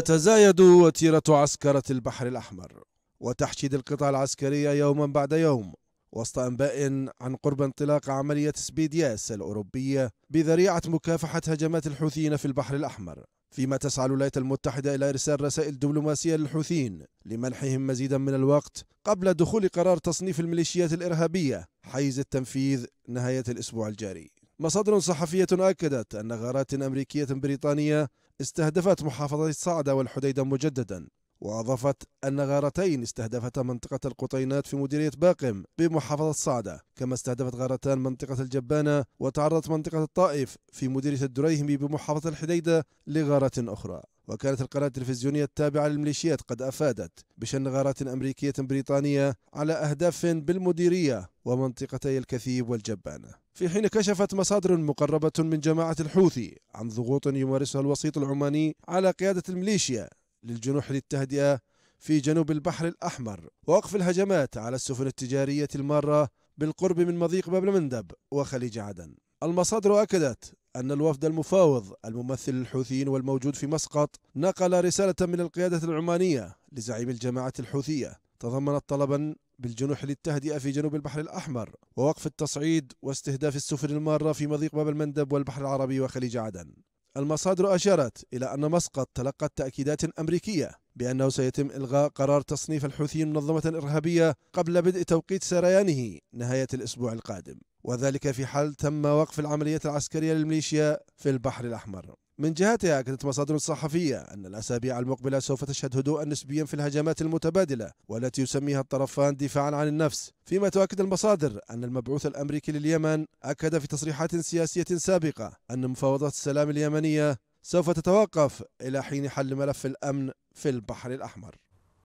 تتزايد وتيرة عسكرة البحر الأحمر وتحشيد القطع العسكرية يوما بعد يوم وسط أنباء عن قرب انطلاق عملية سبيدياس الأوروبية بذريعة مكافحة هجمات الحوثيين في البحر الأحمر فيما تسعى الولايات المتحدة إلى إرسال رسائل دبلوماسية للحوثيين لمنحهم مزيدا من الوقت قبل دخول قرار تصنيف الميليشيات الإرهابية حيز التنفيذ نهاية الأسبوع الجاري مصادر صحفية أكدت أن غارات أمريكية بريطانية استهدفت محافظة صعدة والحديدة مجددا وأضافت أن غارتين استهدفتا منطقة القطينات في مديرية باقم بمحافظة صعدة كما استهدفت غارتان منطقة الجبانة وتعرضت منطقة الطائف في مديرية الدريهمي بمحافظة الحديدة لغارة أخرى وكانت القناة التلفزيونية التابعة للميليشيات قد أفادت بشن غارات أمريكية بريطانية على أهداف بالمديرية ومنطقتي الكثيب والجبانة في حين كشفت مصادر مقربة من جماعة الحوثي عن ضغوط يمارسها الوسيط العماني على قيادة الميليشيا للجنوح للتهدئة في جنوب البحر الأحمر ووقف الهجمات على السفن التجارية المارة بالقرب من مضيق باب المندب وخليج عدن المصادر أكدت أن الوفد المفاوض الممثل الحوثيين والموجود في مسقط نقل رسالة من القيادة العمانية لزعيم الجماعة الحوثية تضمنت طلبا بالجنوح للتهدئة في جنوب البحر الأحمر ووقف التصعيد واستهداف السفن المارة في مضيق باب المندب والبحر العربي وخليج عدن المصادر أشارت إلى أن مسقط تلقت تأكيدات أمريكية بأنه سيتم إلغاء قرار تصنيف الحوثيين منظمة إرهابية قبل بدء توقيت سريانه نهاية الأسبوع القادم وذلك في حال تم وقف العمليات العسكرية للميليشيا في البحر الأحمر من جهتها أكدت مصادر صحفية أن الأسابيع المقبلة سوف تشهد هدوءا نسبيا في الهجمات المتبادلة والتي يسميها الطرفان دفاعا عن النفس فيما تؤكد المصادر أن المبعوث الأمريكي لليمن أكد في تصريحات سياسية سابقة أن مفاوضات السلام اليمنية سوف تتوقف إلى حين حل ملف الأمن في البحر الأحمر